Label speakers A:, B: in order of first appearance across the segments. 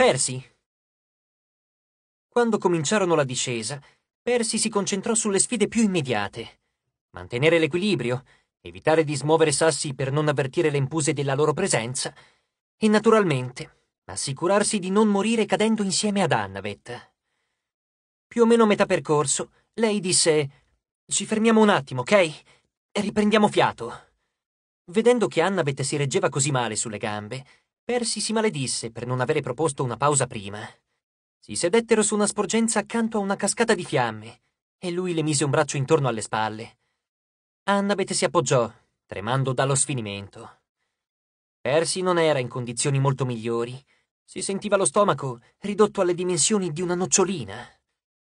A: Persi. Quando cominciarono la discesa, Persi si concentrò sulle sfide più immediate. Mantenere l'equilibrio, evitare di smuovere sassi per non avvertire le impuse della loro presenza e, naturalmente, assicurarsi di non morire cadendo insieme ad Annabeth. Più o meno a metà percorso, lei disse «Ci fermiamo un attimo, ok? E riprendiamo fiato». Vedendo che Annabeth si reggeva così male sulle gambe, Persi si maledisse per non avere proposto una pausa prima. Si sedettero su una sporgenza accanto a una cascata di fiamme e lui le mise un braccio intorno alle spalle. Annabeth si appoggiò, tremando dallo sfinimento. Persi non era in condizioni molto migliori. Si sentiva lo stomaco ridotto alle dimensioni di una nocciolina.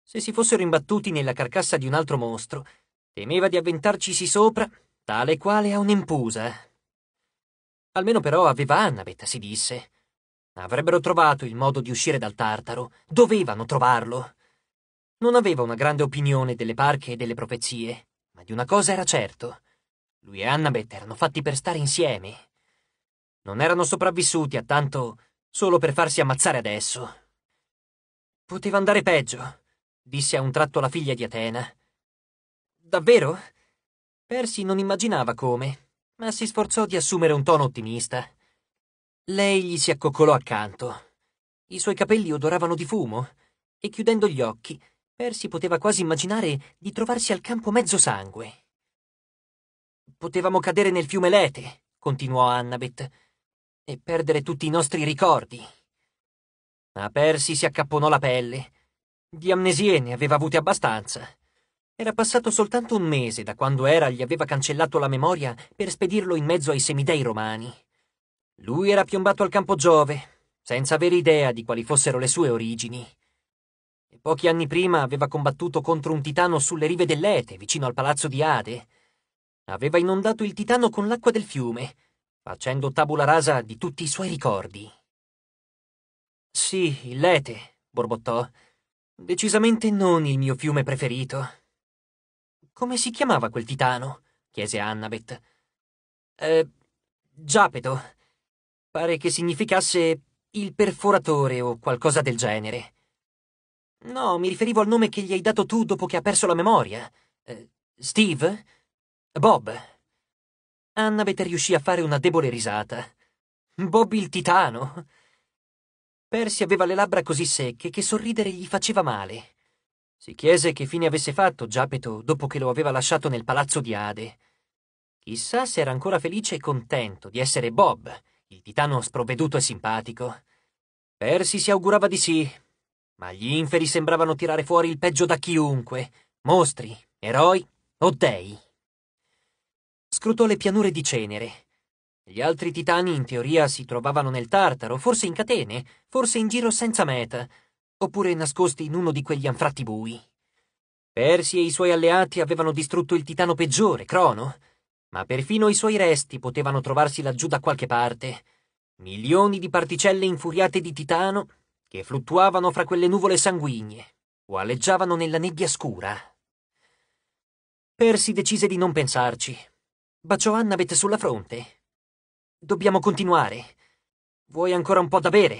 A: Se si fossero imbattuti nella carcassa di un altro mostro, temeva di avventarcisi sopra, tale quale a un'empusa, Almeno però aveva Annabeth, si disse. Avrebbero trovato il modo di uscire dal tartaro, dovevano trovarlo. Non aveva una grande opinione delle parche e delle profezie, ma di una cosa era certo. Lui e Annabeth erano fatti per stare insieme. Non erano sopravvissuti a tanto solo per farsi ammazzare adesso. Poteva andare peggio, disse a un tratto la figlia di Atena. Davvero? Persi non immaginava come ma si sforzò di assumere un tono ottimista. Lei gli si accoccolò accanto. I suoi capelli odoravano di fumo e chiudendo gli occhi, Percy poteva quasi immaginare di trovarsi al campo mezzo sangue. Potevamo cadere nel fiume Lete, continuò Annabeth, e perdere tutti i nostri ricordi. Ma Percy si accapponò la pelle. Di amnesie ne aveva avute abbastanza. Era passato soltanto un mese da quando Era gli aveva cancellato la memoria per spedirlo in mezzo ai semidei romani. Lui era piombato al campo Giove, senza avere idea di quali fossero le sue origini. E pochi anni prima aveva combattuto contro un titano sulle rive dell'Ete, vicino al palazzo di Ade. Aveva inondato il titano con l'acqua del fiume, facendo tabula rasa di tutti i suoi ricordi. Sì, il Lete, borbottò. Decisamente non il mio fiume preferito. Come si chiamava quel titano? chiese Annabeth. Eh, Giapeto. Pare che significasse il perforatore o qualcosa del genere. No, mi riferivo al nome che gli hai dato tu dopo che ha perso la memoria. Eh, Steve? Bob. Annabeth riuscì a fare una debole risata. Bob il titano. Percy aveva le labbra così secche che sorridere gli faceva male. Si chiese che fine avesse fatto Giapeto dopo che lo aveva lasciato nel palazzo di Ade. Chissà se era ancora felice e contento di essere Bob, il titano sprovveduto e simpatico. Persi si augurava di sì, ma gli inferi sembravano tirare fuori il peggio da chiunque, mostri, eroi o dei. Scrutò le pianure di cenere. Gli altri titani in teoria si trovavano nel Tartaro, forse in catene, forse in giro senza meta, oppure nascosti in uno di quegli anfratti bui. Persi e i suoi alleati avevano distrutto il titano peggiore, Crono, ma perfino i suoi resti potevano trovarsi laggiù da qualche parte. Milioni di particelle infuriate di titano che fluttuavano fra quelle nuvole sanguigne o aleggiavano nella nebbia scura. Persi decise di non pensarci. Baciò Annabeth sulla fronte. Dobbiamo continuare. Vuoi ancora un po' da bere?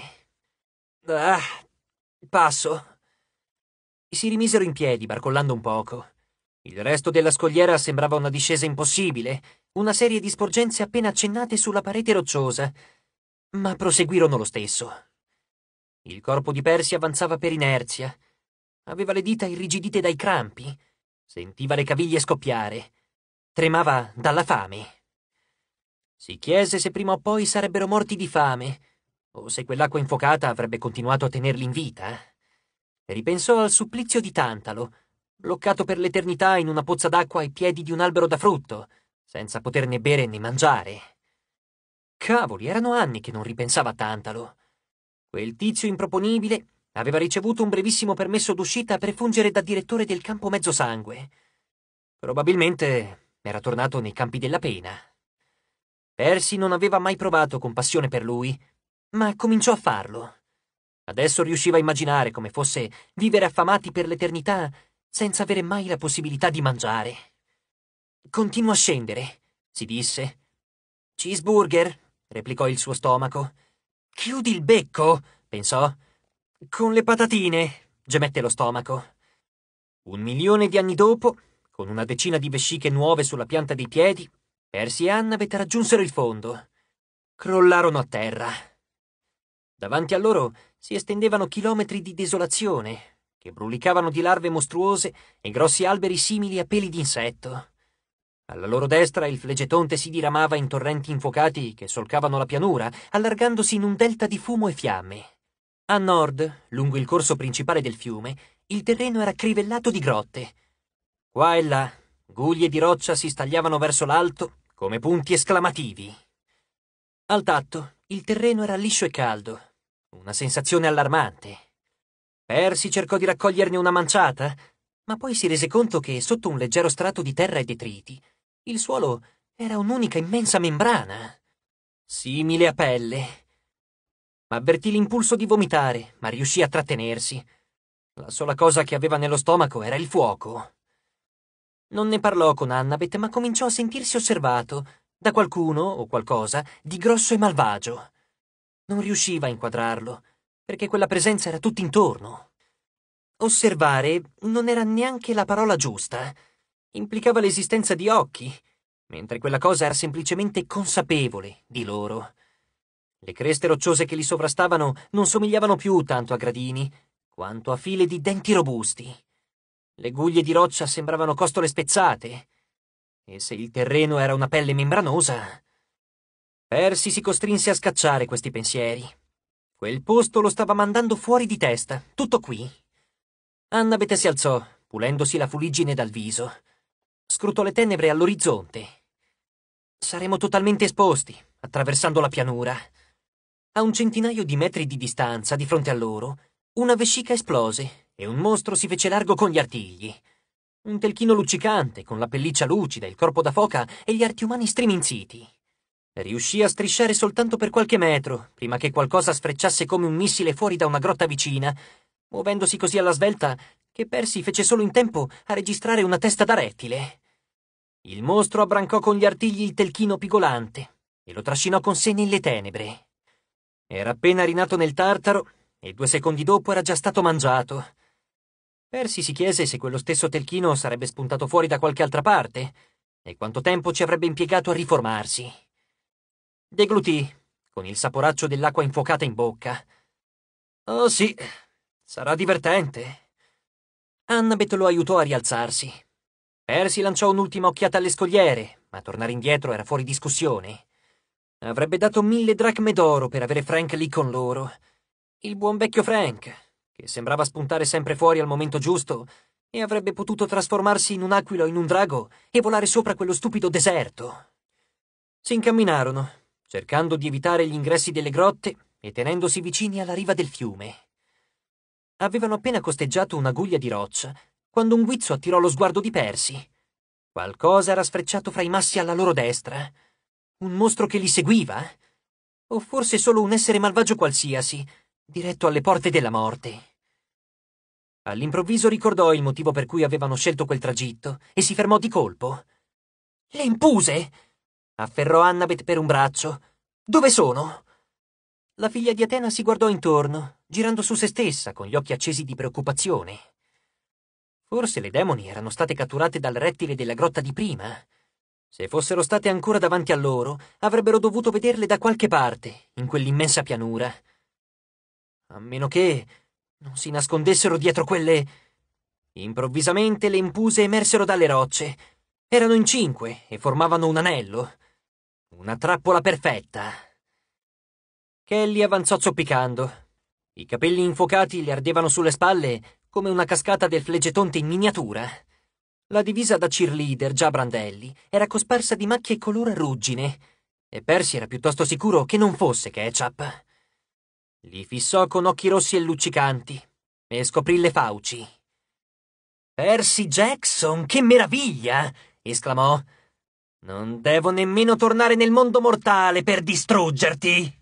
A: Ah, Passo. Si rimisero in piedi, barcollando un poco. Il resto della scogliera sembrava una discesa impossibile, una serie di sporgenze appena accennate sulla parete rocciosa, ma proseguirono lo stesso. Il corpo di Persi avanzava per inerzia. Aveva le dita irrigidite dai crampi, sentiva le caviglie scoppiare, tremava dalla fame. Si chiese se prima o poi sarebbero morti di fame o oh, se quell'acqua infocata avrebbe continuato a tenerli in vita. Eh. Ripensò al supplizio di Tantalo, bloccato per l'eternità in una pozza d'acqua ai piedi di un albero da frutto, senza poter né bere né mangiare. Cavoli, erano anni che non ripensava a Tantalo. Quel tizio improponibile aveva ricevuto un brevissimo permesso d'uscita per fungere da direttore del campo Mezzosangue. Probabilmente era tornato nei campi della pena. Percy non aveva mai provato compassione per lui, ma cominciò a farlo. Adesso riusciva a immaginare come fosse vivere affamati per l'eternità senza avere mai la possibilità di mangiare. Continuo a scendere, si disse. Cheeseburger, replicò il suo stomaco. Chiudi il becco, pensò. Con le patatine, gemette lo stomaco. Un milione di anni dopo, con una decina di vesciche nuove sulla pianta dei piedi, Percy e Annabeth raggiunsero il fondo. Crollarono a terra. Davanti a loro si estendevano chilometri di desolazione, che brulicavano di larve mostruose e grossi alberi simili a peli d'insetto. Alla loro destra il flegetonte si diramava in torrenti infuocati che solcavano la pianura, allargandosi in un delta di fumo e fiamme. A nord, lungo il corso principale del fiume, il terreno era crivellato di grotte. Qua e là, guglie di roccia si stagliavano verso l'alto come punti esclamativi. Al tatto, il terreno era liscio e caldo, una sensazione allarmante. Percy cercò di raccoglierne una manciata, ma poi si rese conto che sotto un leggero strato di terra e detriti, il suolo era un'unica immensa membrana, simile a pelle. Avvertì l'impulso di vomitare, ma riuscì a trattenersi. La sola cosa che aveva nello stomaco era il fuoco. Non ne parlò con Annabeth, ma cominciò a sentirsi osservato da qualcuno o qualcosa di grosso e malvagio. Non riusciva a inquadrarlo, perché quella presenza era tutt'intorno. Osservare non era neanche la parola giusta. Eh. Implicava l'esistenza di occhi, mentre quella cosa era semplicemente consapevole di loro. Le creste rocciose che li sovrastavano non somigliavano più tanto a gradini, quanto a file di denti robusti. Le guglie di roccia sembravano costole spezzate, e se il terreno era una pelle membranosa, Percy si costrinse a scacciare questi pensieri. Quel posto lo stava mandando fuori di testa, tutto qui. Annabete si alzò, pulendosi la fuliggine dal viso. Scrutò le tenebre all'orizzonte. Saremo totalmente esposti, attraversando la pianura. A un centinaio di metri di distanza, di fronte a loro, una vescica esplose e un mostro si fece largo con gli artigli. Un telchino luccicante, con la pelliccia lucida, il corpo da foca e gli arti umani striminziti. Riuscì a strisciare soltanto per qualche metro, prima che qualcosa sfrecciasse come un missile fuori da una grotta vicina, muovendosi così alla svelta che Percy fece solo in tempo a registrare una testa da rettile. Il mostro abbrancò con gli artigli il telchino pigolante e lo trascinò con sé nelle tenebre. Era appena rinato nel tartaro e due secondi dopo era già stato mangiato. Percy si chiese se quello stesso telchino sarebbe spuntato fuori da qualche altra parte e quanto tempo ci avrebbe impiegato a riformarsi. Deglutì, con il saporaccio dell'acqua infuocata in bocca. Oh sì, sarà divertente. Annabeth lo aiutò a rialzarsi. Percy lanciò un'ultima occhiata alle scogliere, ma tornare indietro era fuori discussione. Avrebbe dato mille dracme d'oro per avere Frank lì con loro. Il buon vecchio Frank, che sembrava spuntare sempre fuori al momento giusto e avrebbe potuto trasformarsi in un aquilo o in un drago e volare sopra quello stupido deserto. Si incamminarono, cercando di evitare gli ingressi delle grotte e tenendosi vicini alla riva del fiume. Avevano appena costeggiato un'aguglia di roccia quando un guizzo attirò lo sguardo di Persi. Qualcosa era sfrecciato fra i massi alla loro destra. Un mostro che li seguiva? O forse solo un essere malvagio qualsiasi, diretto alle porte della morte? All'improvviso ricordò il motivo per cui avevano scelto quel tragitto e si fermò di colpo. Le impuse! Afferrò Annabeth per un braccio. Dove sono? La figlia di Atena si guardò intorno, girando su se stessa, con gli occhi accesi di preoccupazione. Forse le demoni erano state catturate dal rettile della grotta di prima. Se fossero state ancora davanti a loro, avrebbero dovuto vederle da qualche parte, in quell'immensa pianura. A meno che non si nascondessero dietro quelle... Improvvisamente le impuse emersero dalle rocce. Erano in cinque e formavano un anello. Una trappola perfetta. Kelly avanzò zoppicando. I capelli infuocati le ardevano sulle spalle come una cascata del flegetonte in miniatura. La divisa da cheerleader, già brandelli, era cosparsa di macchie color ruggine, e Percy era piuttosto sicuro che non fosse ketchup. Li fissò con occhi rossi e luccicanti, e scoprì le fauci. Percy Jackson, che meraviglia! esclamò. Non devo nemmeno tornare nel mondo mortale per distruggerti!